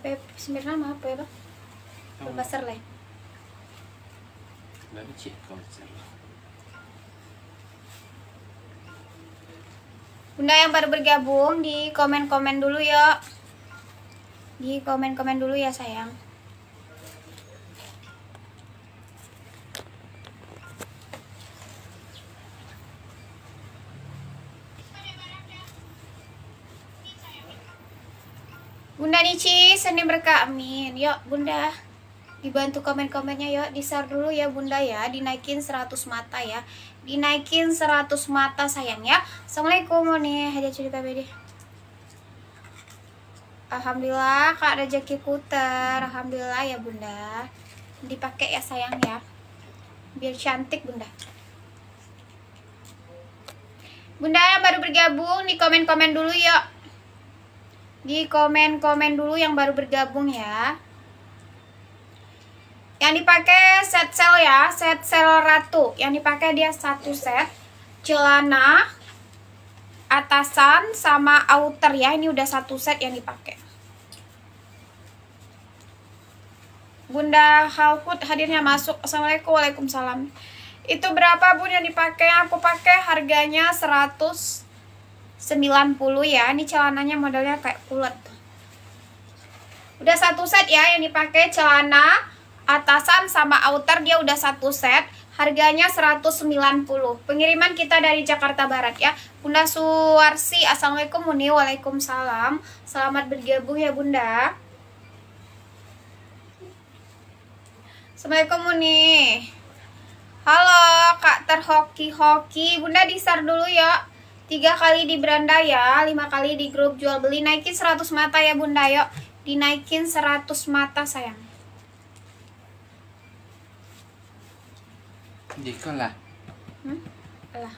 apa ya? sembilan mah apa ya pak Apa pasar lah Dari cik kalau Bunda yang baru bergabung di komen-komen dulu ya. Di komen-komen dulu ya sayang. Bunda Nici, Senin berkah, amin. Yuk Bunda, dibantu komen-komennya yuk. Disar dulu ya Bunda ya, dinaikin 100 mata ya. Dinaikin 100 mata sayang ya. Assalamualaikum, nih hadiah cerita bede. Alhamdulillah Kak rezeki puter. Alhamdulillah ya Bunda. Dipakai ya sayang ya. Biar cantik Bunda. Bunda yang baru bergabung di komen-komen dulu yuk di komen-komen dulu yang baru bergabung ya yang dipakai set sel ya set sel ratu yang dipakai dia satu set celana atasan sama outer ya ini udah satu set yang dipakai Bunda Halfut hadirnya masuk Assalamualaikum Waalaikumsalam itu berapa bun yang dipakai aku pakai harganya 100 90 ya ini celananya modelnya kayak kulit udah satu set ya yang dipakai celana atasan sama outer dia udah satu set harganya 190 pengiriman kita dari Jakarta Barat ya Bunda Suwarsi Assalamualaikum Muni Waalaikumsalam selamat bergabung ya Bunda Assalamualaikum Muni Halo Kak terhoki-hoki Bunda disar dulu ya tiga kali di beranda ya, lima kali di grup jual beli, naikin 100 mata ya bunda yuk, dinaikin 100 mata sayang. Dikon Hmm? Lah.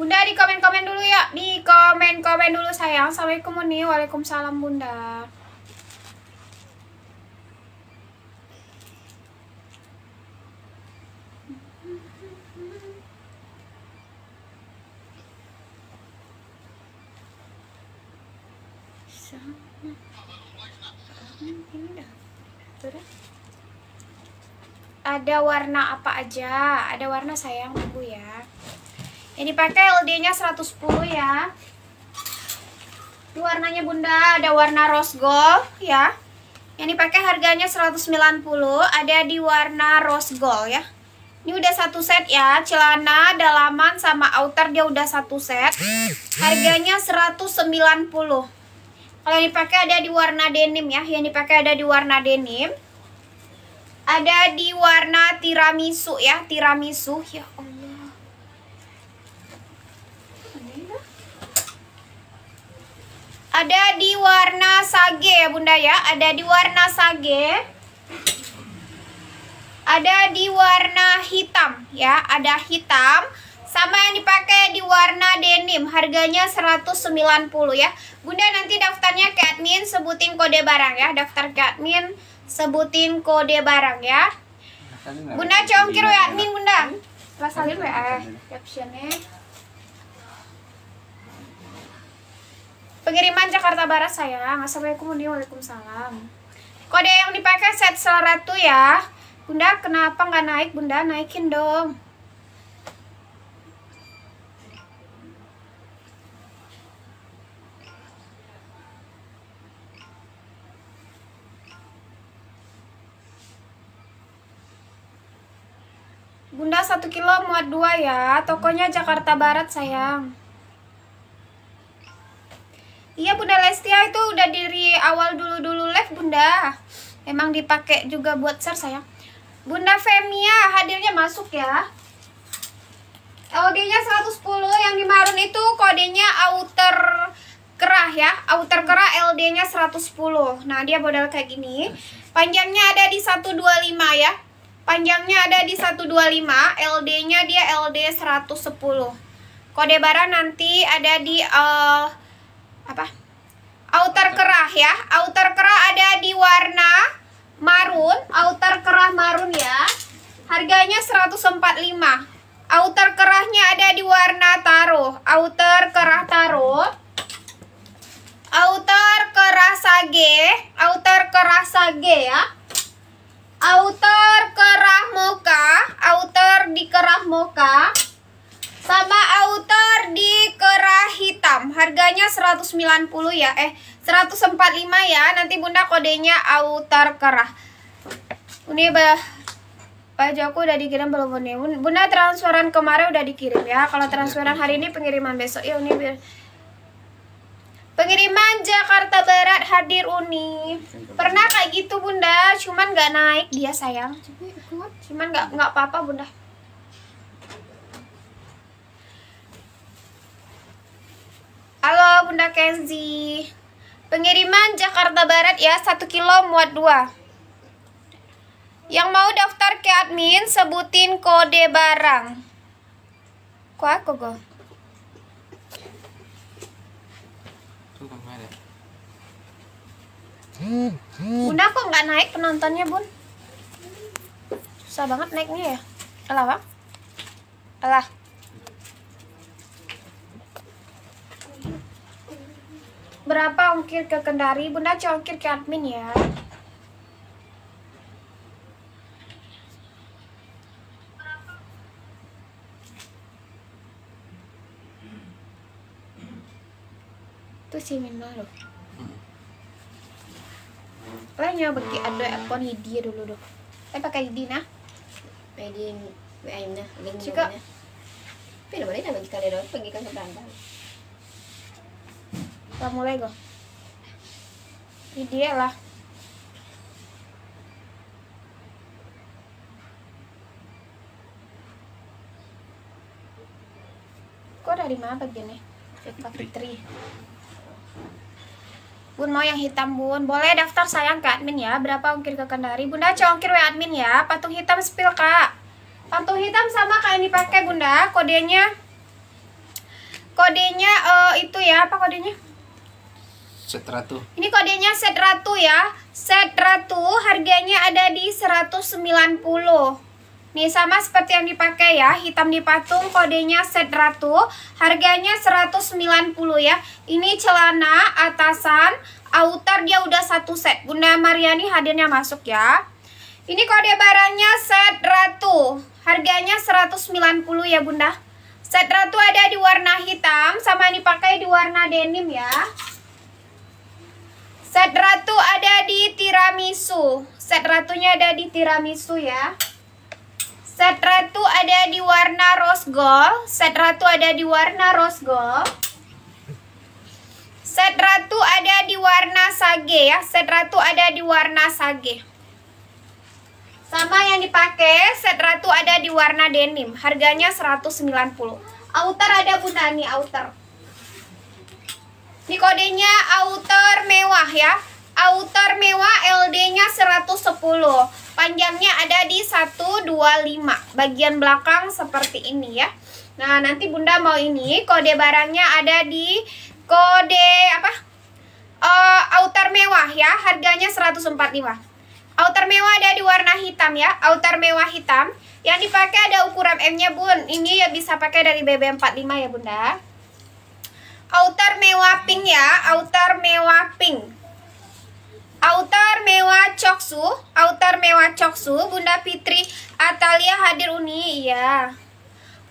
Bunda di komen-komen dulu ya. Di komen-komen dulu sayang. Assalamualaikum Muni. Waalaikumsalam Bunda. Ada warna apa aja? Ada warna sayang, Bu ya. Ini pakai LD-nya 110 ya. Ini warnanya Bunda ada warna rose gold ya. ini pakai harganya 190, ada di warna rose gold ya. Ini udah satu set ya, celana, dalaman sama outer dia udah satu set. Harganya 190. Kalau yang dipakai ada di warna denim ya, yang dipakai ada di warna denim. Ada di warna tiramisu ya, tiramisu ya Allah. Ada di warna sage ya bunda ya. Ada di warna sage. Ada di warna hitam ya. Ada hitam. Sama yang dipakai di warna denim. Harganya 190 ya. Bunda nanti daftarnya ke admin sebutin kode barang ya. Daftar ke admin sebutin kode barang ya. Bunda congkir ya admin bunda. Pas ya WA captionnya. Pengiriman Jakarta Barat sayang. Assalamualaikum Waalaikumsalam. Kode yang dipakai set seleratu ya. Bunda kenapa nggak naik? Bunda naikin dong. Bunda 1 kilo muat 2 ya. Tokonya Jakarta Barat sayang. Iya Bunda Lestia itu udah dari awal dulu-dulu live Bunda. Emang dipakai juga buat share sayang. Bunda Femia hadirnya masuk ya. LD-nya 110 yang di marun itu kodenya outer kerah ya. Outer kerah LD-nya 110. Nah, dia model kayak gini. Panjangnya ada di 125 ya. Panjangnya ada di 125, LD-nya dia LD 110. Kode barang nanti ada di uh, apa outer kerah ya outer kerah ada di warna marun outer kerah marun ya harganya 145 outer kerahnya ada di warna taro outer kerah taro outer kerah sage outer kerah sage ya outer kerah moka outer di kerah moka sama outer di kerah hitam harganya 190 ya eh 145 ya nanti bunda kodenya outer kerah ini bah aku udah dikirim belum bunda bunda transferan kemarin udah dikirim ya kalau transferan hari ini pengiriman besok ya ini biar Pengiriman Jakarta Barat hadir Uni. Pernah kayak gitu Bunda, cuman nggak naik dia sayang. Cuman nggak nggak apa-apa Bunda. Halo Bunda Kenzi. Pengiriman Jakarta Barat ya, 1 kilo muat 2. Yang mau daftar ke admin sebutin kode barang. aku go Bunda kok nggak naik penontonnya, Bun? Susah banget naiknya ya. Alah, Bang. Alah. berapa ongkir ke Kendari? Bunda ongkir ke admin ya. Itu si Mina loh. Lainnya bagi ada akun Hidia dulu dong. Saya pakai Hidia nah. Pakai Hidia hidya, ayamnya, lingkungannya. Tapi boleh balik lagi kali doh, pergi ke sebelah-belah lah mulai Ini dia lah kok dari mana begini? Fitri. Fitri Bun mau yang hitam bun Boleh daftar sayang ke admin ya Berapa ongkir ke kendari Bunda congkir wa admin ya Patung hitam spill kak Patung hitam sama kayak yang dipakai bunda Kodenya Kodenya uh, itu ya Apa kodenya set ratu. Ini kodenya set ratu ya. Set ratu harganya ada di 190. Nih sama seperti yang dipakai ya, hitam di patung kodenya set ratu, harganya 190 ya. Ini celana atasan, outer dia udah satu set. Bunda Mariani hadirnya masuk ya. Ini kode barangnya set ratu, harganya 190 ya Bunda. Set ratu ada di warna hitam sama yang dipakai di warna denim ya. Set ratu ada di tiramisu. Set ratunya ada di tiramisu ya. Set ratu ada di warna rose gold. Set ratu ada di warna rose gold. Set ratu ada di warna sage ya. Set ratu ada di warna sage. Sama yang dipakai, set ratu ada di warna denim. Harganya 190. Outer ada Bunani outer. Ini kodenya outer mewah ya. Outer mewah LD-nya 110. Panjangnya ada di 125. Bagian belakang seperti ini ya. Nah, nanti Bunda mau ini kode barangnya ada di kode apa? Uh, eh, outer mewah ya. Harganya 145. Outer mewah ada di warna hitam ya. Outer mewah hitam. Yang dipakai ada ukuran M-nya, Bun. Ini ya bisa pakai dari BB45 ya, Bunda outer mewah pink ya outer mewah pink Outer mewah coksu, outer mewah coksu, Bunda Fitri Atalia hadir uni, iya.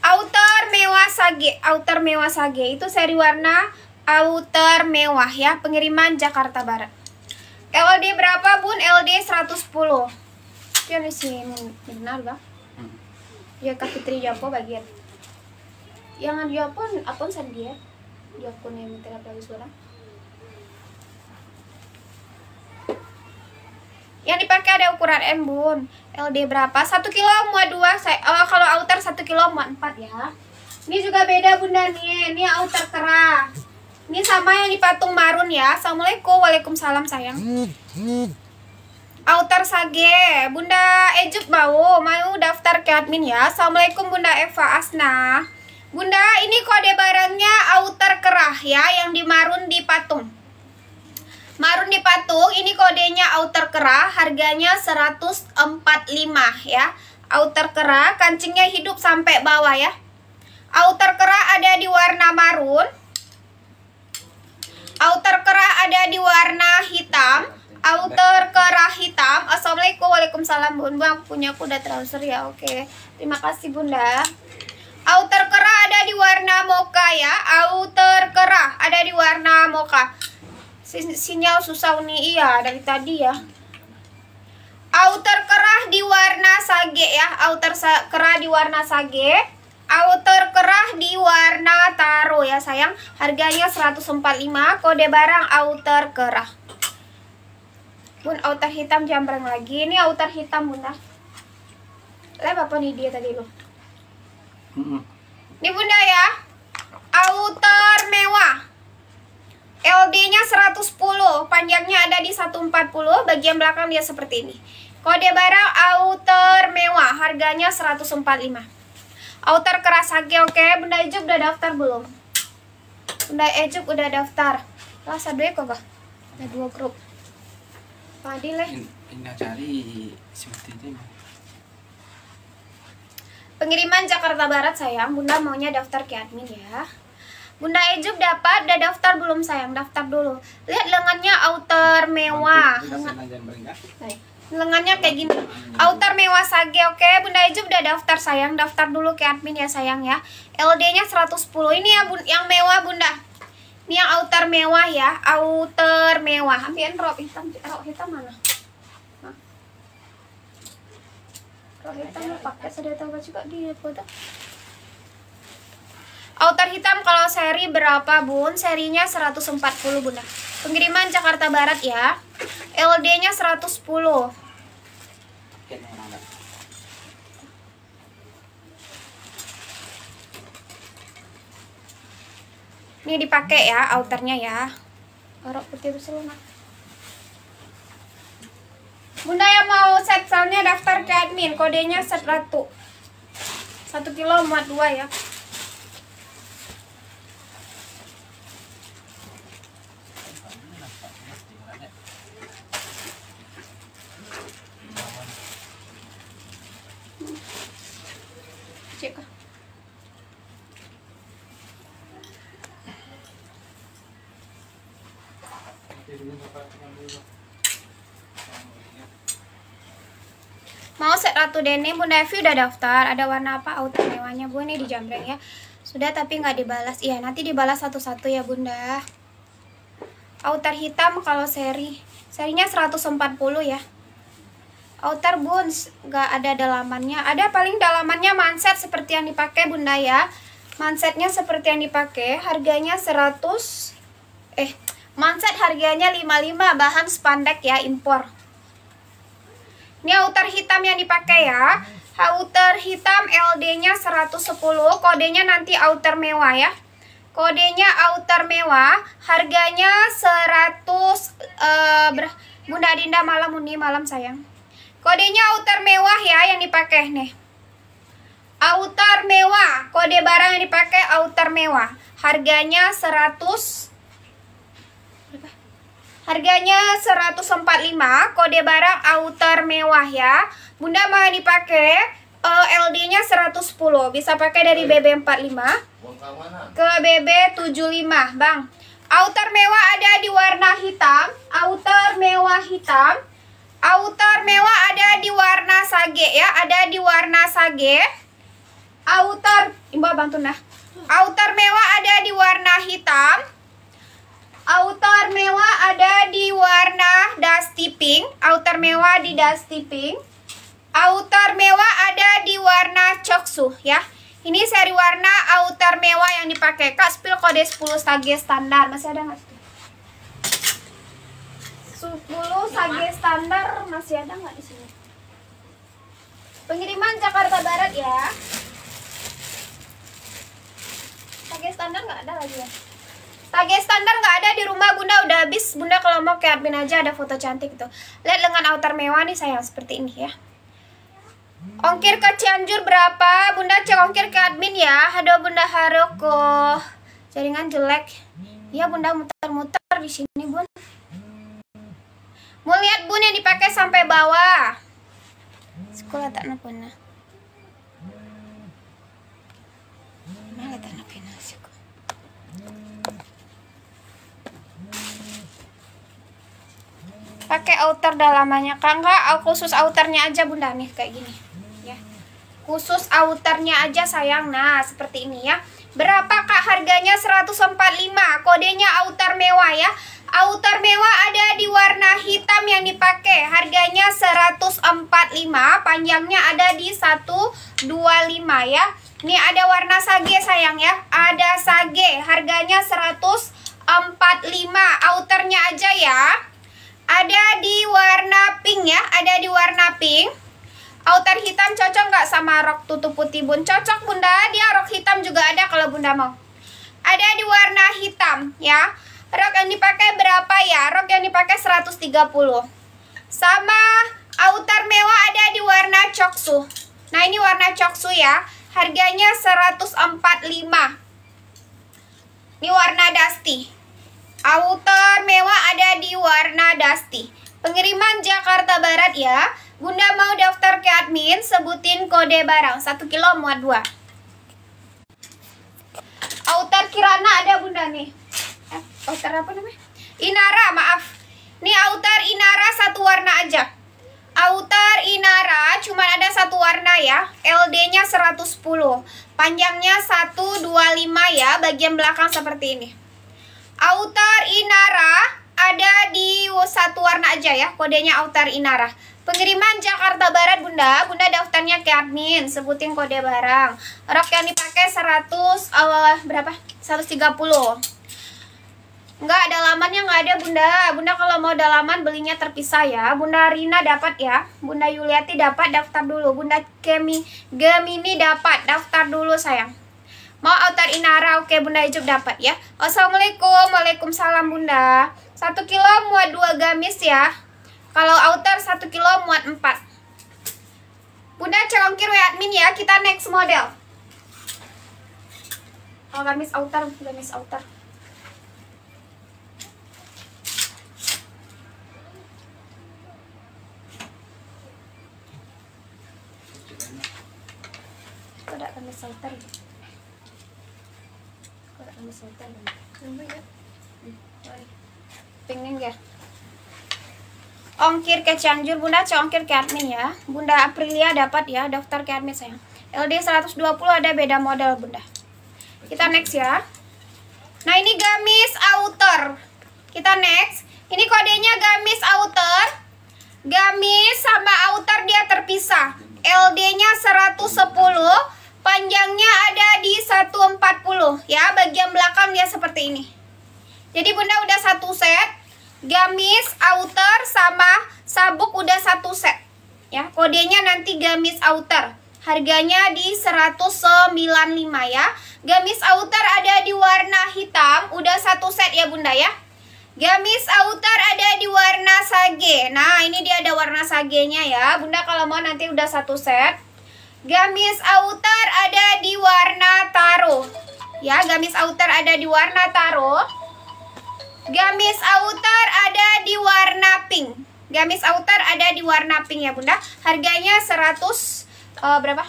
Outer mewah sage, outer mewah sage itu seri warna outer mewah ya, pengiriman Jakarta Barat. LD berapa bun? LD 110. Ya di sini benar bang. Ya Kak Fitri Japo bagian. Yang ada Japo, apaan sandi ya? di akun yang lagi suara yang dipakai ada ukuran M bun LD berapa 1 kilo muat 2 saya oh, kalau outer 1 kilo muat 4 ya ini juga beda bunda nih ini outer kerah ini sama yang dipatung marun ya Assalamualaikum Waalaikumsalam sayang outer sage bunda ejuk eh, bau mau daftar ke admin ya Assalamualaikum bunda Eva Asna Bunda, ini kode barangnya outer kerah ya, yang marun di patung. Marun di patung, ini kodenya outer kerah, harganya 145 ya. Outer kerah, kancingnya hidup sampai bawah ya. Outer kerah ada di warna marun. Outer kerah ada di warna hitam. Outer kerah hitam. Assalamualaikum, waalaikumsalam bunda. Punyaku udah transfer ya, oke. Terima kasih bunda. Outer kerah ada di warna mocha ya. Outer kerah ada di warna mocha. Sinyal susah nih iya dari tadi ya. Outer kerah di warna sage ya. Outer sa kerah di warna sage. Outer kerah di warna taro ya sayang. Harganya 145, kode barang outer kerah. Bun outer hitam jambrang lagi. Ini outer hitam Bunda. Lab apa nih dia tadi loh? Ini bunda ya, outer mewah. LD-nya 110, panjangnya ada di 140, bagian belakang dia seperti ini. Kode barang outer mewah, harganya 145. Outer keras lagi oke, Bunda Ejuk udah daftar belum? Bunda Ejuk udah daftar. Lah satu kok Ada dua grup. Tadi leh. Ini cari seperti ini. Pengiriman Jakarta Barat sayang, Bunda maunya daftar ke admin ya. Bunda Ejub dapat, udah daftar belum sayang? Daftar dulu. Lihat lengannya outer mewah. Ya. Lengannya kayak gini. Outer mewah sage, oke. Bunda Ejub udah daftar sayang, daftar dulu ke admin ya sayang ya. LD-nya 110. Ini ya bun yang mewah Bunda. Ini yang outer mewah ya, outer mewah. Ambilin rok hitam, rok hitam mana? kalau hitam mau pakai sedotan juga di foto Outer hitam kalau seri berapa bun? Serinya 140 bunda Pengiriman Jakarta Barat ya LD nya 110 Ini dipakai ya outernya ya Orang putih itu selamat. Bunda yang mau set soundnya daftar ke admin kodenya set ratu satu kilo empat dua ya satu denim Bunda Evi udah daftar ada warna apa outer mewahnya Bu ini di jambreng ya sudah tapi nggak dibalas iya nanti dibalas satu-satu ya Bunda outer hitam kalau seri serinya 140 ya outer buns nggak ada dalamannya ada paling dalamannya manset seperti yang dipakai Bunda ya mansetnya seperti yang dipakai harganya 100 eh manset harganya 55 bahan spandek ya impor ini outer hitam yang dipakai ya. Outer hitam LD-nya 110, kodenya nanti outer mewah ya. Kodenya outer mewah, harganya 100 uh, eh, Bunda Dinda malam ini malam sayang. Kodenya outer mewah ya yang dipakai nih. Outer mewah, kode barang yang dipakai outer mewah. Harganya 100 Harganya 145, kode barang outer mewah ya. Bunda mau dipakai uh, LD-nya 110, bisa pakai dari BB45 ke BB75, Bang. Outer mewah ada di warna hitam, outer mewah hitam. Outer mewah ada di warna sage ya, ada di warna sage. Outer, Mbak Bang Tuna. Outer mewah ada di warna hitam. Outer mewah ada di warna dusty pink. Outer mewah di dusty pink. Outer mewah ada di warna coksu ya. Ini seri warna outer mewah yang dipakai. Kak, spill kode 10 sage standar. Masih ada nggak? 10 sage standar masih ada nggak di sini? Pengiriman Jakarta Barat ya. Sage standar nggak ada lagi ya? Lagi standar nggak ada di rumah Bunda udah habis. Bunda kalau mau ke admin aja ada foto cantik tuh. Gitu. Lihat lengan outer mewah nih sayang seperti ini ya. Ongkir ke Cianjur berapa? Bunda cek ongkir ke admin ya. Ada Bunda Haroko. Jaringan jelek. Iya Bunda muter-muter di sini Bun. Mau lihat Bun yang dipakai sampai bawah. Sekolah tak napona. Mana tak pakai outer dalamannya kak enggak khusus outernya aja bunda nih kayak gini ya khusus outernya aja sayang nah seperti ini ya berapa kak harganya 145 kodenya outer mewah ya outer mewah ada di warna hitam yang dipakai harganya 145 panjangnya ada di 125 ya ini ada warna sage sayang ya ada sage harganya 145 outernya aja ya ada di warna pink ya, ada di warna pink. Outer hitam cocok nggak sama rok tutup putih bun? Cocok bunda, dia rok hitam juga ada kalau bunda mau. Ada di warna hitam ya. Rok yang dipakai berapa ya? Rok yang dipakai 130. Sama outer mewah ada di warna coksu. Nah ini warna coksu ya. Harganya 145. Ini warna dusty. Outer mewah ada di warna dusty. Pengiriman Jakarta Barat ya. Bunda mau daftar ke admin, sebutin kode barang. 1 kilo muat dua. Outer Kirana ada bunda nih. Eh, outer apa namanya? Inara, maaf. Nih outer Inara satu warna aja. Outer Inara cuma ada satu warna ya. LD-nya 110. Panjangnya 125 ya, bagian belakang seperti ini. Autar Inara ada di satu warna aja ya, kodenya Autar Inara. Pengiriman Jakarta Barat Bunda, Bunda daftarnya ke admin, sebutin kode barang. Rok yang dipakai 100 awal oh, berapa? 130. Enggak ada lamannya enggak ada Bunda. Bunda kalau mau dalaman belinya terpisah ya. Bunda Rina dapat ya. Bunda Yuliati dapat daftar dulu. Bunda Kemi Gemini dapat daftar dulu sayang. Mau outer Inara, oke Bunda Ijuk dapat ya. Assalamualaikum, Waalaikumsalam Bunda. Satu kilo muat dua gamis ya. Kalau outer satu kilo muat empat. Bunda celongkir we admin ya, kita next model. Oh, gamis outer, gamis outer. Tidak gamis outer. Ya. Hmm, pengen ya ongkir ke Cianjur Bunda congkir ke admin ya Bunda Aprilia dapat ya daftar ke admin sayang LD 120 ada beda model Bunda kita next ya nah ini gamis outer kita next ini kodenya gamis outer gamis sama outer dia terpisah LD nya 110 Panjangnya ada di 140 ya, bagian belakang dia seperti ini. Jadi Bunda udah satu set, gamis outer sama sabuk udah satu set. Ya, kodenya nanti gamis outer. Harganya di 195 ya. Gamis outer ada di warna hitam, udah satu set ya Bunda ya. Gamis outer ada di warna sage. Nah, ini dia ada warna sagenya ya. Bunda kalau mau nanti udah satu set. Gamis outer ada di warna taro. Ya, gamis outer ada di warna taro. Gamis outer ada di warna pink. Gamis outer ada di warna pink ya, Bunda. Harganya 100 uh, eh, berapa?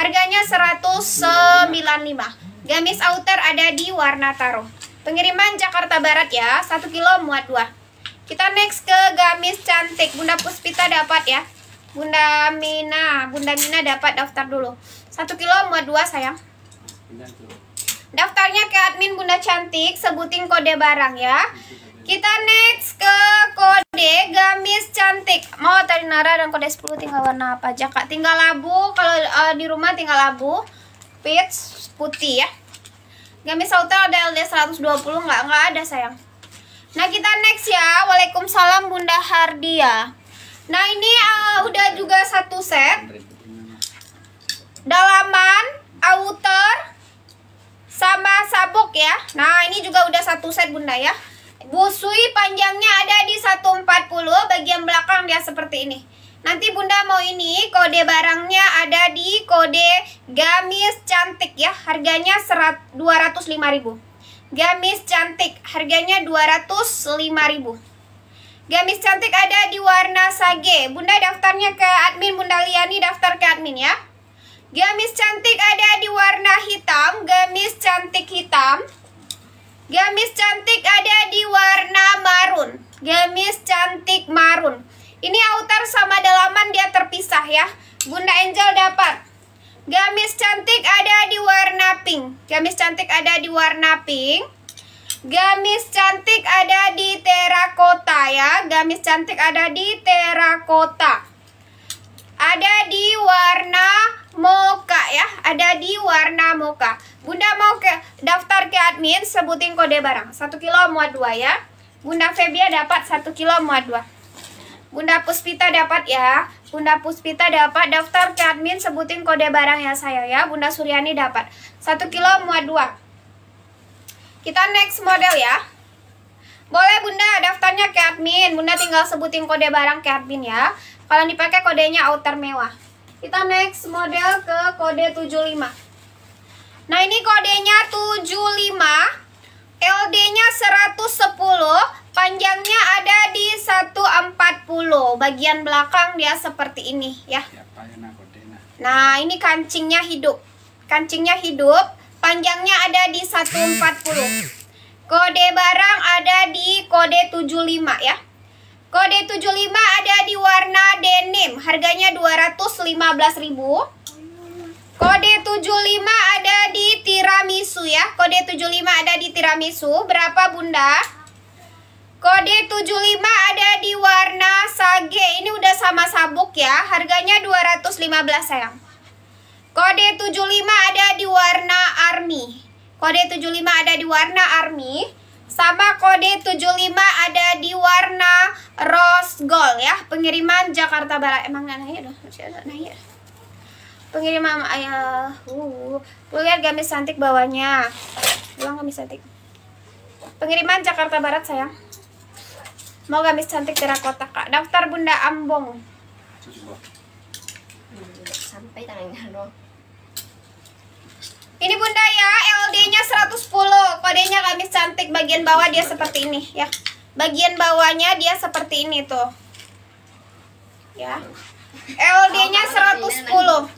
Harganya 195. Gamis outer ada di warna taro. Pengiriman Jakarta Barat ya, 1 kilo muat 2. Kita next ke gamis cantik. Bunda Puspita dapat ya. Bunda Mina, Bunda Mina dapat daftar dulu. Satu kilo muat dua sayang. Daftarnya ke admin Bunda Cantik, sebutin kode barang ya. Kita next ke kode gamis cantik. Mau tadi Nara dan kode 10 tinggal warna apa aja kak? Tinggal labu, kalau uh, di rumah tinggal labu, peach putih ya. Gamis hotel ada LD 120 nggak? Nggak ada sayang. Nah kita next ya. Waalaikumsalam Bunda Hardia. Nah ini uh, udah juga satu set Dalaman, outer, sama sabuk ya Nah ini juga udah satu set bunda ya Busui panjangnya ada di 140 bagian belakang dia seperti ini Nanti bunda mau ini kode barangnya ada di kode gamis cantik ya Harganya 205 ribu Gamis cantik harganya 205 ribu Gamis cantik ada di warna sage. Bunda daftarnya ke admin Bunda Liani daftar ke admin ya. Gamis cantik ada di warna hitam, gamis cantik hitam. Gamis cantik ada di warna marun. Gamis cantik marun. Ini outer sama dalaman dia terpisah ya. Bunda Angel dapat. Gamis cantik ada di warna pink. Gamis cantik ada di warna pink. Gamis cantik ada di terakota ya. Gamis cantik ada di terakota. Ada di warna moka ya. Ada di warna moka. Bunda mau ke daftar ke admin sebutin kode barang. Satu kilo muat 2 ya. Bunda Febia dapat satu kilo muat 2. Bunda Puspita dapat ya. Bunda Puspita dapat daftar ke admin sebutin kode barang ya saya ya. Bunda Suryani dapat satu kilo muat 2. Kita next model ya. Boleh Bunda daftarnya ke admin. Bunda tinggal sebutin kode barang ke admin ya. Kalau dipakai kodenya outer mewah. Kita next model ke kode 75. Nah, ini kodenya 75. LD-nya 110, panjangnya ada di 140. Bagian belakang dia seperti ini ya. Nah, ini kancingnya hidup. Kancingnya hidup Panjangnya ada di 140. Kode barang ada di kode 75 ya. Kode 75 ada di warna denim, harganya 215.000. Kode 75 ada di tiramisu ya. Kode 75 ada di tiramisu. Berapa Bunda? Kode 75 ada di warna sage. Ini udah sama sabuk ya. Harganya 215 sayang. Kode 75 ada di warna army. Kode 75 ada di warna army. Sama kode 75 ada di warna rose gold ya. Pengiriman Jakarta Barat. Emang gak naik ya, dong? Naik. Ya? Pengiriman ayah. Ya, uh, tuh lihat gamis cantik bawahnya. Bilang gamis cantik. Pengiriman Jakarta Barat sayang. Mau gamis cantik kota kak. Daftar Bunda Ambong. Sampai tangannya dong. Ini bunda ya, LD-nya 110. Kodenya gamis cantik bagian bawah dia seperti ini ya. Bagian bawahnya dia seperti ini tuh. Ya. LD-nya 110.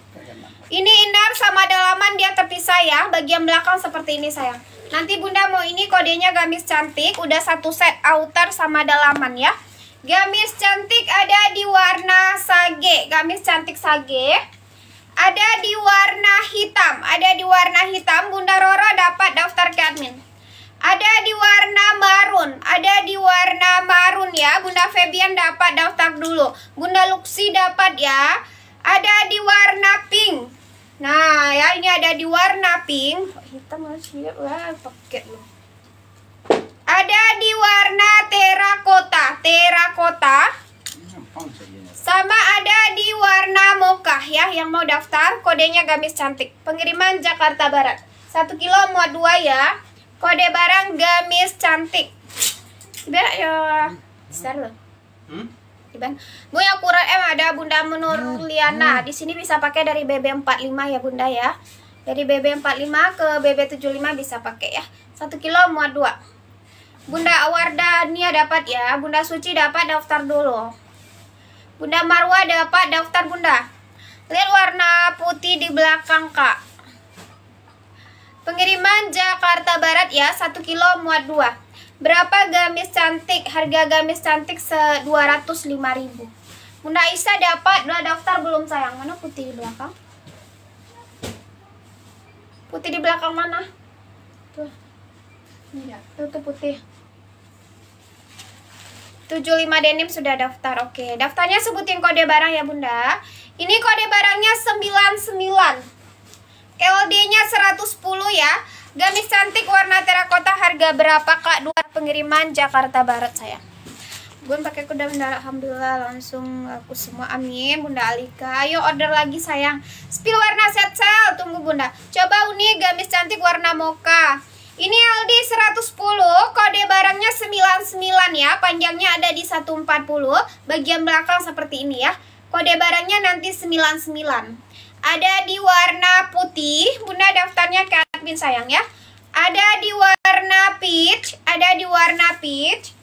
Ini inner sama dalaman dia terpisah ya. Bagian belakang seperti ini sayang. Nanti bunda mau ini kodenya gamis cantik. Udah satu set outer sama dalaman ya. Gamis cantik ada di warna sage. Gamis cantik sage. Ada di warna ada di warna hitam, Bunda Roro dapat daftar ke admin. Ada di warna marun, ada di warna marun ya. Bunda Febian dapat daftar dulu. Bunda Luxi dapat ya. Ada di warna pink. Nah, ya ini ada di warna pink. Hitam masih paket loh. Ada di warna terakota, terakota. Sama ada di warna moka ya yang mau daftar, kodenya gamis cantik. Pengiriman Jakarta Barat. 1 kilo muat dua ya. Kode barang gamis cantik. Biar ya besar loh. Hmm? Bu yang kurang M ada Bunda menur hmm. Liana hmm. Di sini bisa pakai dari BB45 ya Bunda ya. Dari BB45 ke BB75 bisa pakai ya. 1 kilo muat dua Bunda Wardania dapat ya. Bunda Suci dapat daftar dulu. Bunda Marwa dapat daftar Bunda. Lihat warna putih di belakang Kak. Pengiriman Jakarta Barat ya, 1 kilo muat 2. Berapa gamis cantik? Harga gamis cantik se ribu. Bunda Isa dapat, udah daftar belum sayang? Mana putih di belakang? Putih di belakang mana? Tuh. Iya, tuh, tuh putih. 75 denim sudah daftar. Oke, daftarnya sebutin kode barang ya, Bunda. Ini kode barangnya 99. LD-nya 110 ya. Gamis cantik warna terakota harga berapa Kak? Dua pengiriman Jakarta Barat saya. Bun pakai kuda bunda Alhamdulillah langsung aku semua amin Bunda Alika Ayo order lagi sayang Spill warna set sel Tunggu bunda Coba uni gamis cantik warna moka. Ini LD 110, kode barangnya 99 ya, panjangnya ada di 140, bagian belakang seperti ini ya. Kode barangnya nanti 99. Ada di warna putih, Bunda daftarnya ke admin sayang ya. Ada di warna peach, ada di warna peach,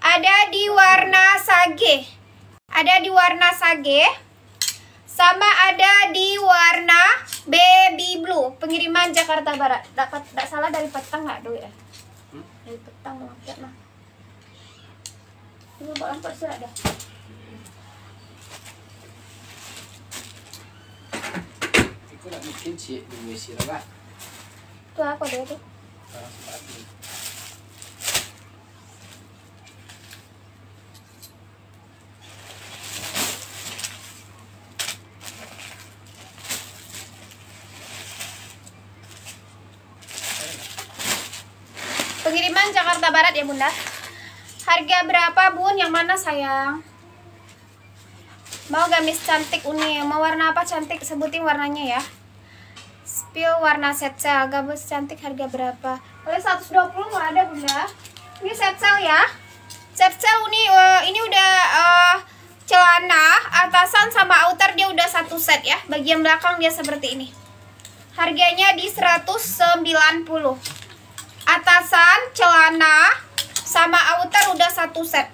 ada di warna sage, ada di warna sage sama ada di warna baby blue pengiriman Jakarta Barat dapat tidak salah dari petang nggak do ya eh, hmm? dari petang maksud ya, mah ini bakal sih ada itu nggak mungkin sih di Malaysia lah itu apa deh tuh? Jakarta Barat ya bunda harga berapa bun yang mana sayang mau gamis cantik unik mau warna apa cantik sebutin warnanya ya spill warna set sel gabus cantik harga berapa oleh 120 nggak ada bunda ini set ya set uni ini uh, ini udah uh, celana atasan sama outer dia udah satu set ya bagian belakang dia seperti ini harganya di 190 atasan celana sama outer udah satu set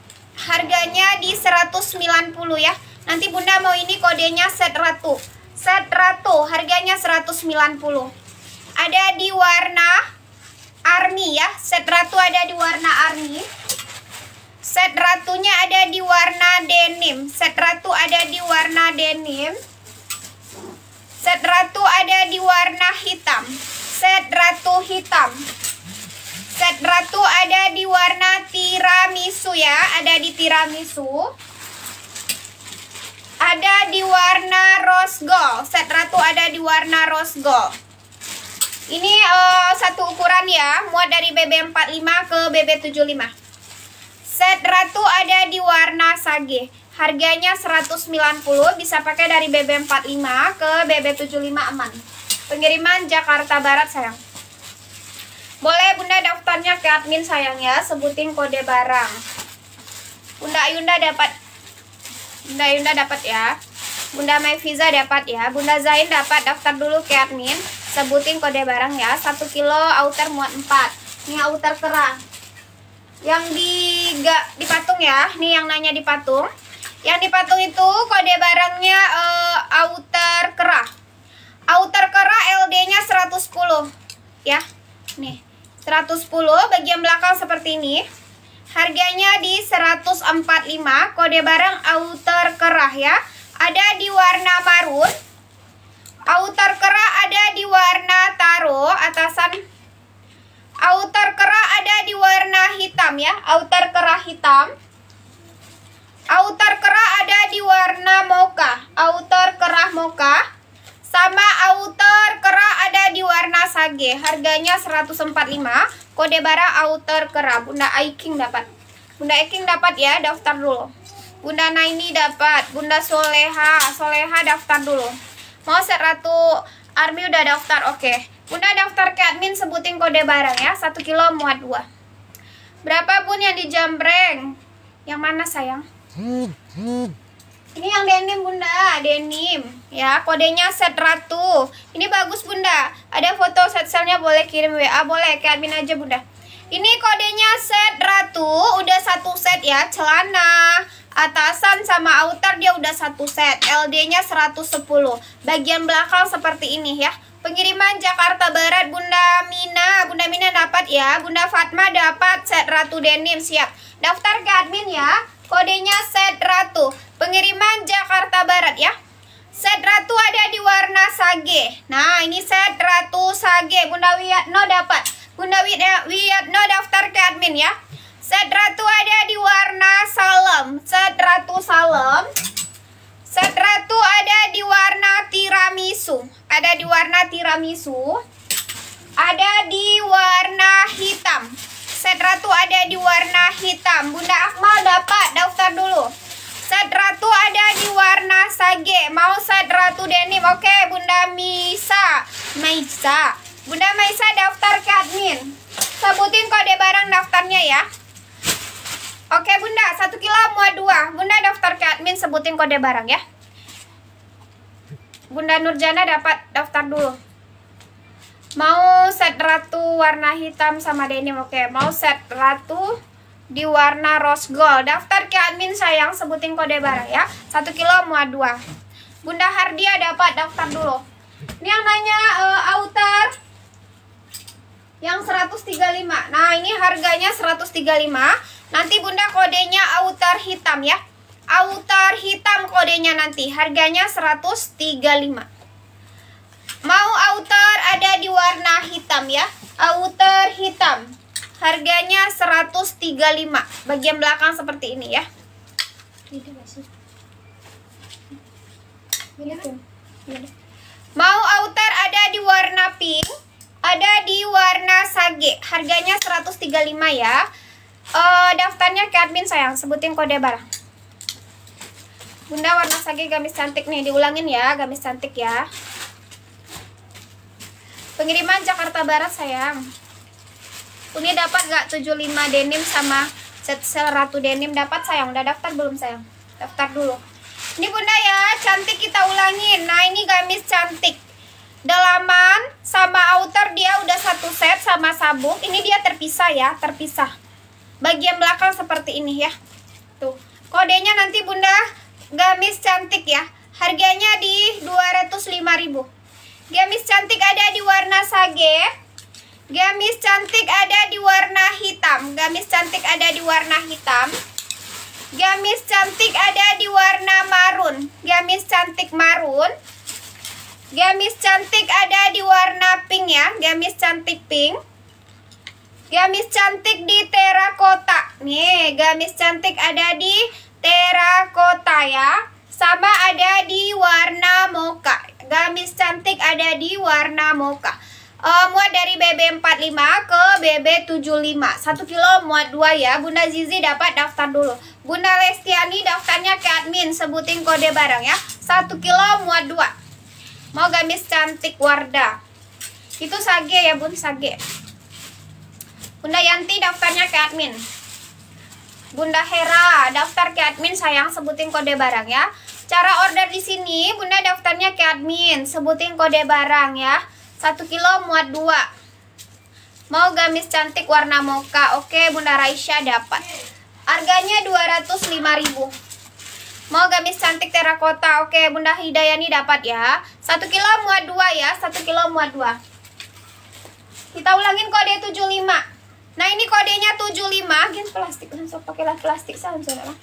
harganya di 190 ya nanti bunda mau ini kodenya set ratu set ratu harganya 190 ada di warna army ya set ratu ada di warna army set ratunya ada di warna denim set ratu ada di warna denim set ratu ada di warna hitam set ratu hitam Set ratu ada di warna tiramisu ya, ada di tiramisu. Ada di warna rose gold. Set ratu ada di warna rose gold. Ini uh, satu ukuran ya, muat dari BB45 ke BB75. Set ratu ada di warna sage. Harganya 190, bisa pakai dari BB45 ke BB75 aman. Pengiriman Jakarta Barat sayang. Boleh Bunda daftarnya ke admin sayang ya, sebutin kode barang. Bunda Yunda dapat Bunda Yunda dapat ya. Bunda Meviza dapat ya. Bunda Zain dapat daftar dulu ke admin, sebutin kode barang ya. 1 kilo outer muat 4. Ini outer terang. Yang di gak, di ya. Nih yang nanya dipatung. Yang dipatung itu kode barangnya uh, outer kerah. Outer kerah LD-nya 110 ya. Nih. 110 bagian belakang seperti ini. Harganya di 145, kode barang outer kerah ya. Ada di warna marun. Outer kerah ada di warna taro, atasan outer kerah ada di warna hitam ya. Outer kerah hitam. Outer kerah ada di warna mocha, outer kerah mocha. Sama outer kera ada di warna sage. Harganya 145. Kode bara outer kera. Bunda Aiking dapat. Bunda Aiking dapat ya, daftar dulu. Bunda Naini dapat. Bunda Soleha. Soleha daftar dulu. Mau set Ratu Army udah daftar, oke. Okay. Bunda daftar ke admin sebutin kode barang ya. satu kilo muat dua berapa pun yang dijambreng. Yang mana sayang? Hmm, hmm. Ini yang denim bunda, denim ya kodenya set ratu. Ini bagus bunda. Ada foto set selnya boleh kirim WA boleh ke admin aja bunda. Ini kodenya set ratu, udah satu set ya celana, atasan sama outer dia udah satu set. LD-nya 110. Bagian belakang seperti ini ya. Pengiriman Jakarta Barat Bunda Mina, Bunda Mina dapat ya. Bunda Fatma dapat set ratu denim siap. Daftar ke admin ya. Kodenya set ratu. Pengiriman Jakarta Barat ya. Set ratu ada di warna sage. Nah, ini set ratu sage. Bunda Wiyatno dapat. Bunda eh, Wiyatno daftar ke admin ya. Set ratu ada di warna salem. Set ratu salem. Set ratu ada di warna tiramisu. Ada di warna tiramisu. Ada di warna hitam. Set ratu ada di warna hitam. Bunda Akmal dapat daftar dulu. Set Ratu ada di warna sage. Mau set Ratu denim. Oke, okay, Bunda Misa. Maisa. Bunda Maisa daftar ke admin. Sebutin kode barang daftarnya ya. Oke, okay, Bunda. Satu kilo muat dua. Bunda daftar ke admin. Sebutin kode barang ya. Bunda Nurjana dapat daftar dulu. Mau set ratu warna hitam sama denim. Oke, okay. mau set ratu di warna rose gold. Daftar ke admin sayang, sebutin kode barang ya. satu kilo muat 2. Bunda Hardia dapat daftar dulu. Ini yang nanya uh, outer yang 135. Nah, ini harganya 135. Nanti Bunda kodenya outer hitam ya. Outer hitam kodenya nanti. Harganya 135. Mau outer ada di warna hitam ya. Outer hitam. Harganya 135. Bagian belakang seperti ini ya. Gitu, iya, iya, iya, Mau outer ada di warna pink, ada di warna sage. Harganya 135 ya. Uh, daftarnya ke admin sayang, sebutin kode barang. Bunda warna sage gamis cantik nih, diulangin ya, gamis cantik ya. Pengiriman Jakarta Barat sayang. Umi dapat gak 75 denim sama set sel ratu denim dapat sayang? Udah daftar belum sayang? Daftar dulu. Ini bunda ya, cantik kita ulangin. Nah ini gamis cantik. Dalaman sama outer dia udah satu set sama sabuk. Ini dia terpisah ya, terpisah. Bagian belakang seperti ini ya. Tuh. Kodenya nanti bunda gamis cantik ya. Harganya di 205.000. Gamis cantik ada di warna sage Gamis cantik ada di warna hitam. Gamis cantik ada di warna hitam. Gamis cantik ada di warna marun. Gamis cantik marun. Gamis cantik ada di warna pink ya. Gamis cantik pink. Gamis cantik di terakota. Nih, gamis cantik ada di terakota ya. Sama ada di warna moka. Gamis cantik ada di warna moka uh, muat dari BB45 ke BB75 1 kilo muat 2 ya Bunda Zizi dapat daftar dulu Bunda Lestiani daftarnya ke admin sebutin kode barang ya 1 kilo muat 2 mau gamis cantik Wardah itu sage ya Bun sage Bunda Yanti daftarnya ke admin Bunda Hera daftar ke admin sayang sebutin kode barang ya cara order di sini Bunda daftarnya ke admin sebutin kode barang ya 1 kilo muat 2 Mau gamis cantik warna mocha Oke Bunda Raisya dapat Harganya 205.000 Mau gamis cantik terakota Oke Bunda Hidayani dapat ya 1 kilo muat 2 ya 1 kilo muat 2 Kita ulangin kode 75 Nah ini kodenya 75 gini plastik Langsung pakailah plastik Salam saudara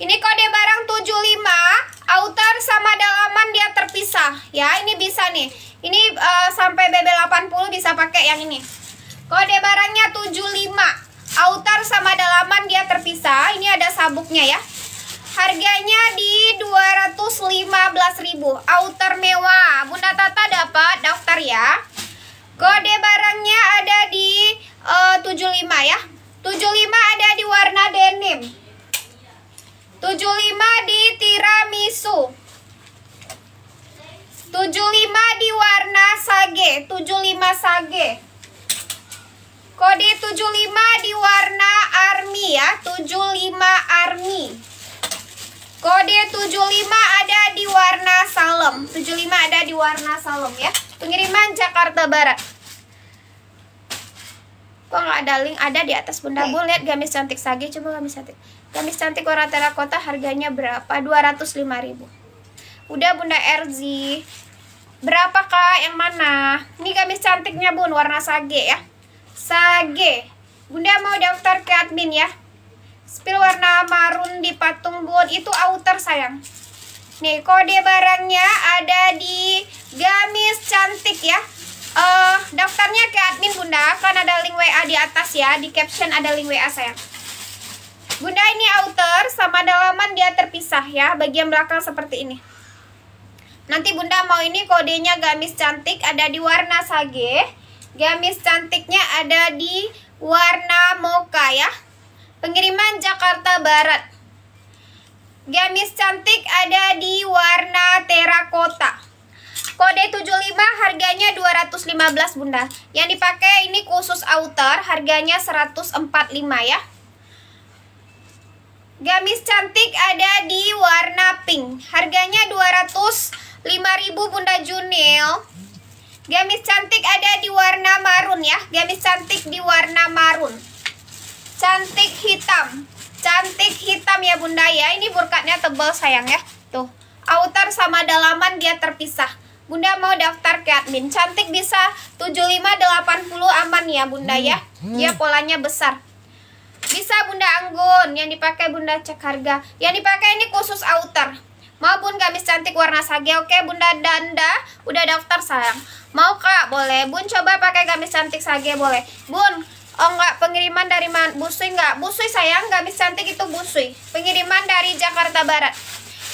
ini kode barang 75, outer sama dalaman dia terpisah ya. Ini bisa nih. Ini uh, sampai BB80 bisa pakai yang ini. Kode barangnya 75, outer sama dalaman dia terpisah. Ini ada sabuknya ya. Harganya di 215.000. Outer mewah. Bunda Tata dapat daftar ya. Kode barangnya ada di eh, uh, 75 ya. 75 ada di warna denim. 75 di tiramisu. 75 di warna sage, 75 sage. Kode 75 di warna army ya, 75 army. Kode 75 ada di warna salem, 75 ada di warna salem ya. Pengiriman Jakarta Barat. Kok nggak ada link? Ada di atas bunda. Bu, lihat gamis cantik sage, coba gamis cantik. Gamis cantik warna terakota harganya berapa? 205.000. Udah Bunda Erzi. Berapa Kak? Yang mana? Ini gamis cantiknya Bun, warna sage ya. Sage. Bunda mau daftar ke admin ya. Spill warna marun di patung Bun. Itu outer sayang. Nih, kode barangnya ada di gamis cantik ya. Uh, daftarnya ke admin Bunda, kan ada link WA di atas ya. Di caption ada link WA sayang. Bunda ini outer sama dalaman dia terpisah ya, bagian belakang seperti ini. Nanti Bunda mau ini kodenya gamis cantik ada di warna sage. Gamis cantiknya ada di warna moka ya. Pengiriman Jakarta Barat. Gamis cantik ada di warna terakota. Kode 75 harganya 215 Bunda. Yang dipakai ini khusus outer harganya 145 ya. Gamis cantik ada di warna pink. Harganya 205.000 Bunda Junil. Gamis cantik ada di warna marun ya. Gamis cantik di warna marun. Cantik hitam. Cantik hitam ya Bunda ya. Ini burkatnya tebal sayang ya. Tuh. Outer sama dalaman dia terpisah. Bunda mau daftar ke admin. Cantik bisa 7580 aman ya Bunda ya. Hmm, hmm. Dia polanya besar. Bisa Bunda Anggun, yang dipakai Bunda cek harga. Yang dipakai ini khusus outer. Maupun gamis cantik warna sage, oke Bunda Danda udah daftar sayang. Mau kak, boleh. Bun coba pakai gamis cantik sage boleh. Bun, oh enggak pengiriman dari man Busui enggak? Busui sayang, gamis cantik itu Busui. Pengiriman dari Jakarta Barat.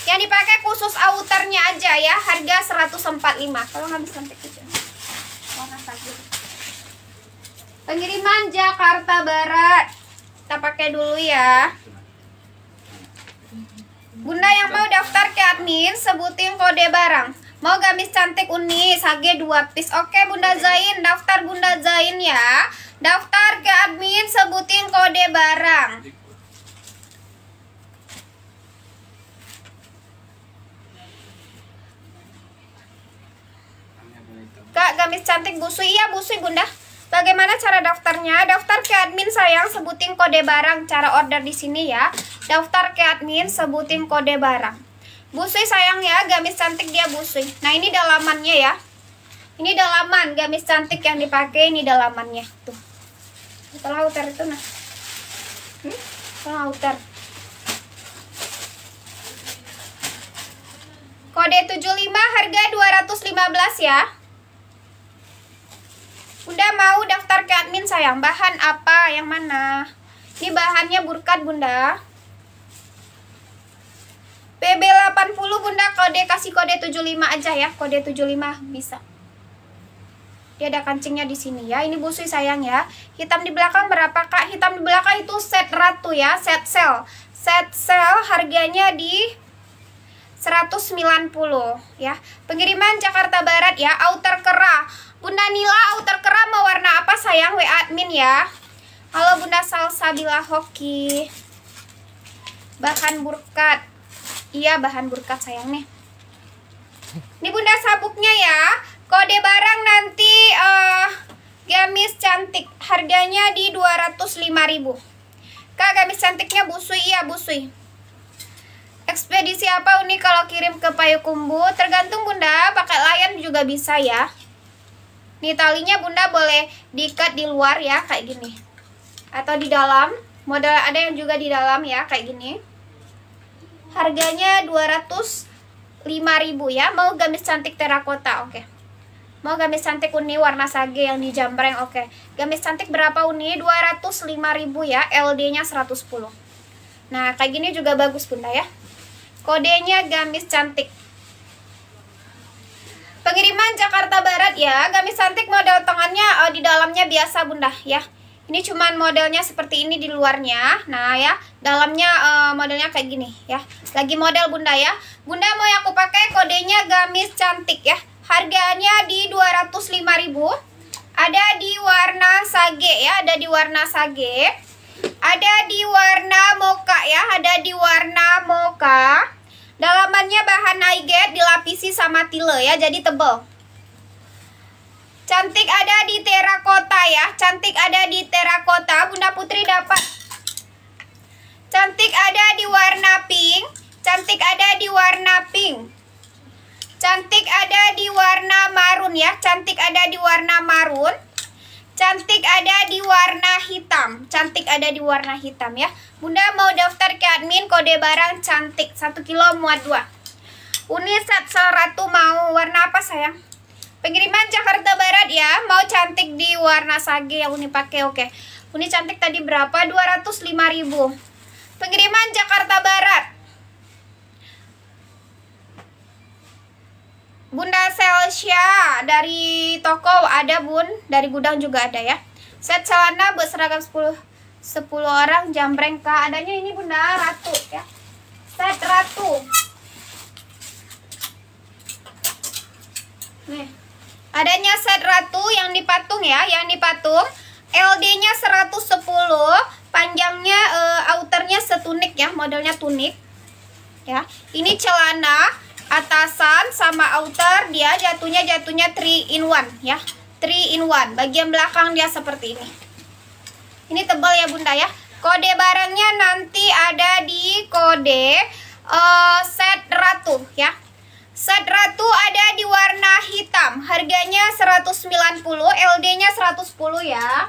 Yang dipakai khusus outernya aja ya, harga 145. Kalau gamis cantik aja. Warna sage. Pengiriman Jakarta Barat kita pakai dulu ya Bunda yang mau daftar ke admin sebutin kode barang mau gamis cantik unis HG dua piece oke Bunda Zain daftar Bunda Zain ya daftar ke admin sebutin kode barang Kak, gamis cantik busui ya, busui bunda. Bagaimana cara daftarnya? Daftar ke admin sayang, sebutin kode barang. Cara order di sini ya. Daftar ke admin, sebutin kode barang. Busui sayang ya, gamis cantik dia busui. Nah ini dalamannya ya. Ini dalaman gamis cantik yang dipakai ini dalamannya tuh. Setelah outer itu nah. Hmm? Setelah outer. Kode 75 harga 215 ya mau daftar ke admin sayang bahan apa yang mana ini bahannya burkat bunda PB80 bunda kode kasih kode 75 aja ya kode 75 bisa dia ada kancingnya di sini ya ini busui sayang ya hitam di belakang berapa kak hitam di belakang itu set ratu ya set sel set sel harganya di 190 ya pengiriman Jakarta Barat ya outer kerah Bunda Nila outer kerah mau warna apa sayang? WA admin ya. Halo Bunda salsa Salsabila Hoki. Bahan burkat. Iya bahan burkat sayang nih. Ini Bunda sabuknya ya. Kode barang nanti uh, gamis cantik. Harganya di 205.000. Kak, gamis cantiknya busui Iya busui. Ekspedisi apa unik kalau kirim ke Payukumbu? Tergantung Bunda, pakai layan juga bisa ya. Nih talinya bunda boleh diikat di luar ya kayak gini. Atau di dalam. Model ada yang juga di dalam ya kayak gini. Harganya 205.000 ya. Mau gamis cantik terakota. Oke. Okay. Mau gamis cantik uni warna sage yang di jambreng Oke. Okay. Gamis cantik berapa uni? 205.000 ya. LD-nya 110. Nah, kayak gini juga bagus Bunda ya. Kodenya gamis cantik. Pengiriman Jakarta Barat ya, gamis cantik model tangannya uh, eh, di dalamnya biasa bunda ya. Ini cuman modelnya seperti ini di luarnya. Nah ya, dalamnya uh, modelnya kayak gini ya. Lagi model bunda ya. Bunda mau yang aku pakai kodenya gamis cantik ya. Harganya di 205.000. Ada di warna sage ya, ada di warna sage. Ada di warna moka ya, ada di warna moka Dalamannya bahan naiget dilapisi sama tile ya, jadi tebel. Cantik ada di terakota ya, cantik ada di terakota. Bunda Putri dapat. Cantik ada di warna pink, cantik ada di warna pink. Cantik ada di warna marun ya, cantik ada di warna marun. Cantik ada di warna hitam. Cantik ada di warna hitam ya. Bunda mau daftar ke admin kode barang cantik. 1 kilo muat 2. Unisat seratu mau warna apa sayang? Pengiriman Jakarta Barat ya. Mau cantik di warna sage yang Uni pakai. Oke. Uni cantik tadi berapa? 205.000. Pengiriman Jakarta Barat. Bunda Celcia dari toko ada bun dari gudang juga ada ya set celana buat seragam 10 10 orang jambreng kak adanya ini bunda ratu ya set ratu nih adanya set ratu yang dipatung ya yang dipatung LD nya 110 panjangnya uh, outernya setunik ya modelnya tunik ya ini celana atasan sama outer dia jatuhnya jatuhnya 3 in 1 ya 3 in 1 bagian belakang dia seperti ini ini tebal ya bunda ya kode barangnya nanti ada di kode uh, set ratu ya set ratu ada di warna hitam harganya 190 LD nya 110 ya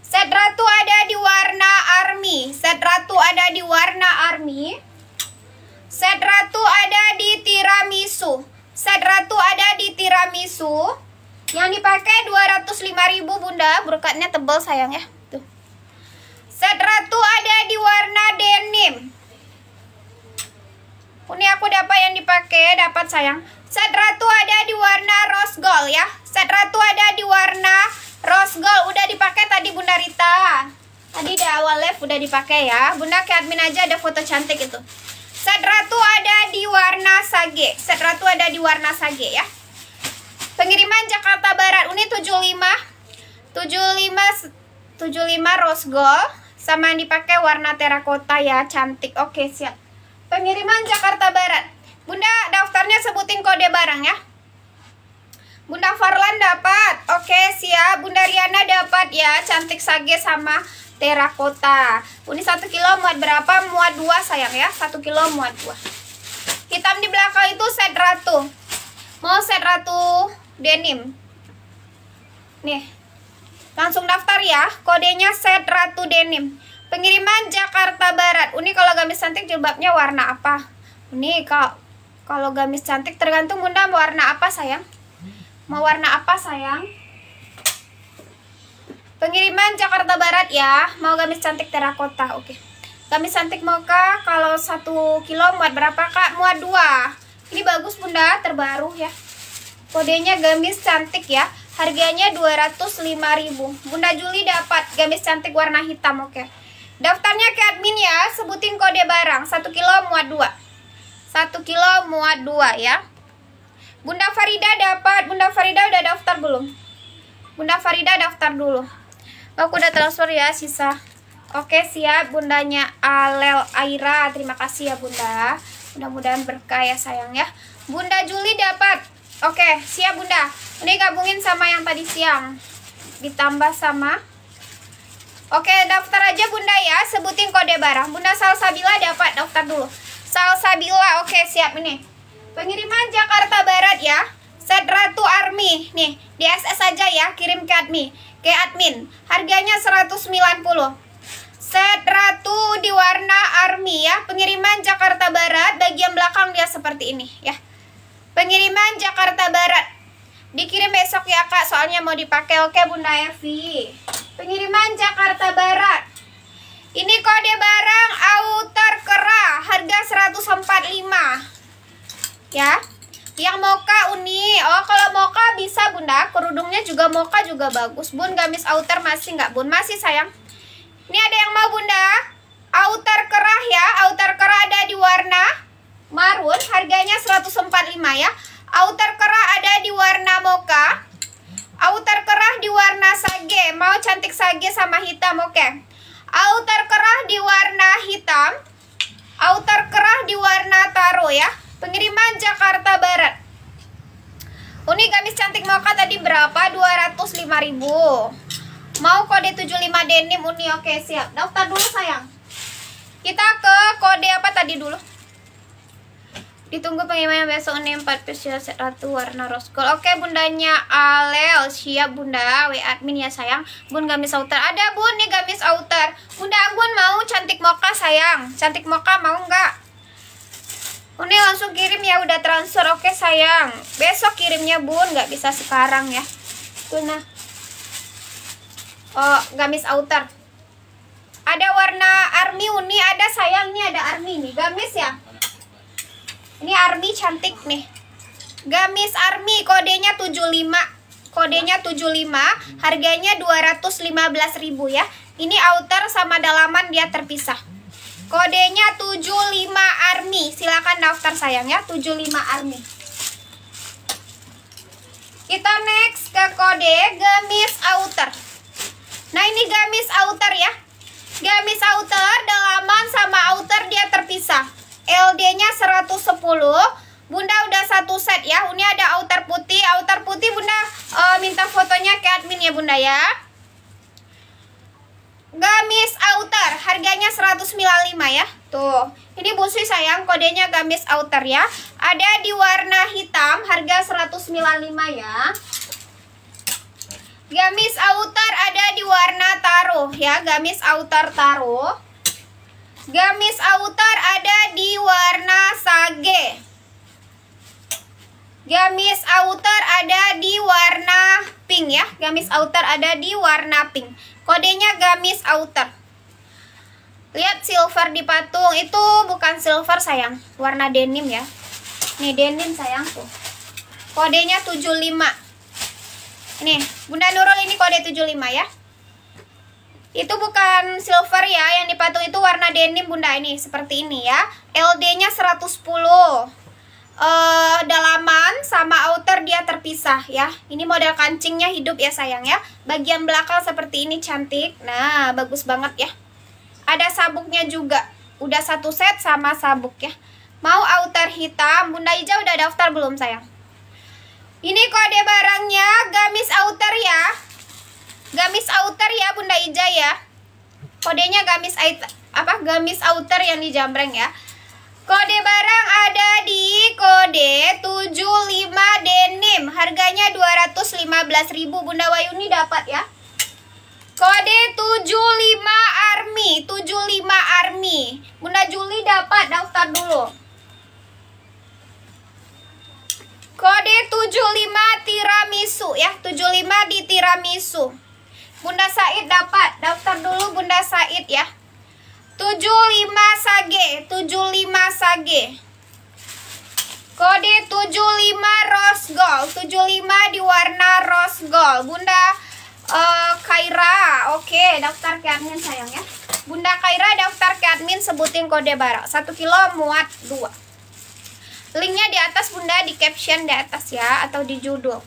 set ratu ada di warna army set ratu ada di warna army Set ratu ada di tiramisu. Set ratu ada di tiramisu. Yang dipakai 205.000 Bunda, berkatnya tebal sayang ya. Tuh. Set ratu ada di warna denim. Ini aku dapat yang dipakai, dapat sayang. Set ratu ada di warna rose gold ya. Set ratu ada di warna rose gold udah dipakai tadi Bunda Rita. Tadi di awal live udah dipakai ya. Bunda ke admin aja ada foto cantik itu. Set ratu ada di warna sage. Set ratu ada di warna sage ya. Pengiriman Jakarta Barat unit 75 75 75 rose gold sama yang dipakai warna terakota ya cantik oke siap pengiriman Jakarta Barat Bunda daftarnya sebutin kode barang ya Bunda Farlan dapat oke siap Bunda Riana dapat ya cantik sage sama terakota. Ini satu kilo muat berapa? Muat dua sayang ya. satu kilo muat dua Hitam di belakang itu set ratu. Mau set ratu denim. Nih. Langsung daftar ya. Kodenya set ratu denim. Pengiriman Jakarta Barat. Ini kalau gamis cantik jilbabnya warna apa? Ini kalau kalau gamis cantik tergantung Bunda warna apa sayang? Mau warna apa sayang? Pengiriman Jakarta Barat ya. Mau gamis cantik terakota. Oke. Gamis cantik mau Kak? Kalau 1 kilo muat berapa Kak? Muat 2. Ini bagus Bunda, terbaru ya. Kodenya gamis cantik ya. Harganya 205.000. Bunda Juli dapat gamis cantik warna hitam. Oke. Daftarnya ke admin ya. Sebutin kode barang. 1 kilo muat 2. 1 kilo muat 2 ya Bunda Farida dapat Bunda Farida udah daftar belum? Bunda Farida daftar dulu Oh, aku udah transfer ya sisa. Oke, siap bundanya Alel Aira. Terima kasih ya bunda. Mudah-mudahan berkah ya sayang ya. Bunda Juli dapat. Oke, siap bunda. Ini gabungin sama yang tadi siang. Ditambah sama. Oke, daftar aja bunda ya. Sebutin kode barang. Bunda Salsabila dapat. Daftar dulu. Salsabila, oke siap ini. Pengiriman Jakarta Barat ya. Set Ratu Army. Nih, di SS aja ya. Kirim ke admin. Ke admin, harganya 190. Set ratu di warna army ya, pengiriman Jakarta Barat, bagian belakang dia seperti ini ya. Pengiriman Jakarta Barat. Dikirim besok ya kak, soalnya mau dipakai. Oke Bunda Evi. Pengiriman Jakarta Barat. Ini kode barang outer kerah, harga 145. Ya. Yang moka uni. Oh, kalau moka bisa bunda. Kerudungnya juga moka juga bagus. Bun, gamis outer masih nggak bun? Masih sayang. Ini ada yang mau bunda? Outer kerah ya. Outer kerah ada di warna marun. Harganya 145 ya. Outer kerah ada di warna moka. Outer kerah di warna sage. Mau cantik sage sama hitam, oke. Okay. Outer kerah di warna hitam. Outer kerah di warna taro ya. Pengiriman Jakarta Barat. Uni gamis cantik Moka tadi berapa? 205.000. Mau kode 75 denim Uni. Oke, siap. Daftar dulu, sayang. Kita ke kode apa tadi dulu? Ditunggu pengiriman besok Uni 4 set ratu warna rose gold. Oke, bundanya Alel. Siap, Bunda. we admin ya, sayang. Bun gamis outer. Ada, Bun. Nih gamis outer. Bunda bun mau cantik Moka, sayang. Cantik Moka mau nggak? Uni langsung kirim ya udah transfer oke sayang besok kirimnya bun nggak bisa sekarang ya tuh nah oh gamis outer ada warna army uni ada sayang nih ada army nih gamis ya ini army cantik nih gamis army kodenya 75 kodenya 75 harganya 215.000 ya ini outer sama dalaman dia terpisah Kodenya 75 Army. Silakan daftar sayang ya, 75 Army. Kita next ke kode gamis outer. Nah, ini gamis outer ya. Gamis outer, dalaman sama outer dia terpisah. LD-nya 110. Bunda udah satu set ya. Ini ada outer putih. Outer putih Bunda uh, minta fotonya ke admin ya Bunda ya gamis outer harganya 195 ya tuh ini busui sayang kodenya gamis outer ya ada di warna hitam harga 195 ya gamis outer ada di warna taruh ya gamis outer taruh gamis outer ada di warna sage Gamis outer ada di warna pink ya. Gamis outer ada di warna pink. Kodenya gamis outer. Lihat silver di patung. Itu bukan silver sayang. Warna denim ya. Nih denim sayang tuh. Kodenya 75. Nih, Bunda Nurul ini kode 75 ya. Itu bukan silver ya, yang dipatung itu warna denim Bunda ini, seperti ini ya. LD-nya 110. Eh, uh, lama susah ya. Ini model kancingnya hidup ya sayang ya. Bagian belakang seperti ini cantik. Nah, bagus banget ya. Ada sabuknya juga. Udah satu set sama sabuk ya. Mau outer hitam, Bunda Ija udah daftar belum sayang? Ini kode barangnya gamis outer ya. Gamis outer ya Bunda Ija ya. Kodenya gamis apa gamis outer yang dijambreng ya. Kode barang ada di kode 75 denim. Harganya 215.000. Bunda Wayuni dapat ya. Kode 75 Army, 75 Army. Bunda Juli dapat daftar dulu. Kode 75 tiramisu ya, 75 di tiramisu. Bunda Said dapat, daftar dulu Bunda Said ya. 75 sage, 75 sage. Kode 75 rose gold, 75 di warna rose gold. Bunda uh, Kaira, oke, okay, daftar ke admin sayang ya. Bunda Kaira daftar ke admin sebutin kode barang. 1 kilo muat 2. Linknya di atas Bunda di caption di atas ya atau di judul.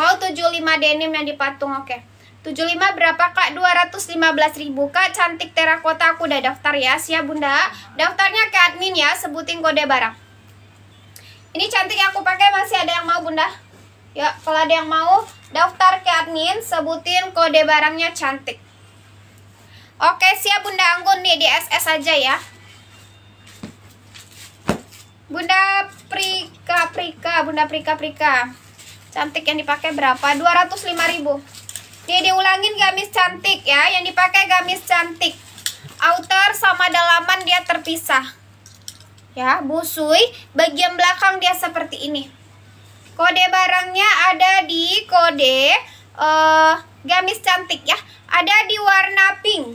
Mau 75 denim yang dipatung, oke. Okay. 75 berapa kak? 215 ribu kak Cantik terakota aku udah daftar ya Siap bunda Daftarnya ke admin ya Sebutin kode barang Ini cantik yang aku pakai masih ada yang mau bunda Ya kalau ada yang mau Daftar ke admin Sebutin kode barangnya cantik Oke siap bunda Anggun nih di SS aja ya Bunda Prika Prika Bunda Prika Prika Cantik yang dipakai berapa? 205 ribu Nih diulangin gamis cantik ya. Yang dipakai gamis cantik. Outer sama dalaman dia terpisah. Ya, busui. Bagian belakang dia seperti ini. Kode barangnya ada di kode uh, gamis cantik ya. Ada di warna pink.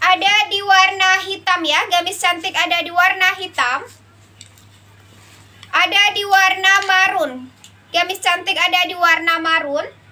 Ada di warna hitam ya. Gamis cantik ada di warna hitam. Ada di warna marun. Gamis cantik ada di warna marun.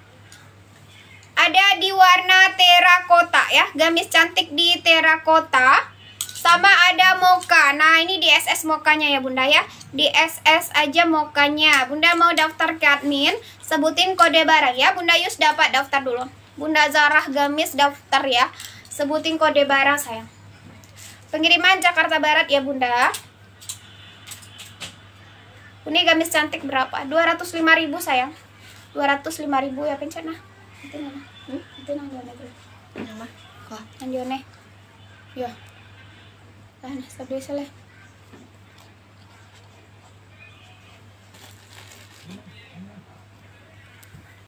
Ada di warna terakota ya, gamis cantik di terakota. Sama ada moka. Nah, ini di SS mokanya ya, Bunda ya. Di SS aja mokanya. Bunda mau daftar ke admin, sebutin kode barang ya. Bunda Yus dapat daftar dulu. Bunda Zarah gamis daftar ya. Sebutin kode barang, sayang. Pengiriman Jakarta Barat ya, Bunda. Ini gamis cantik berapa? 205.000 sayang. 205.000 ya pencet nah itu nang hmm? itu nang jone tuh nang mah kok nang jone yo lah nah sebelum selesai ya.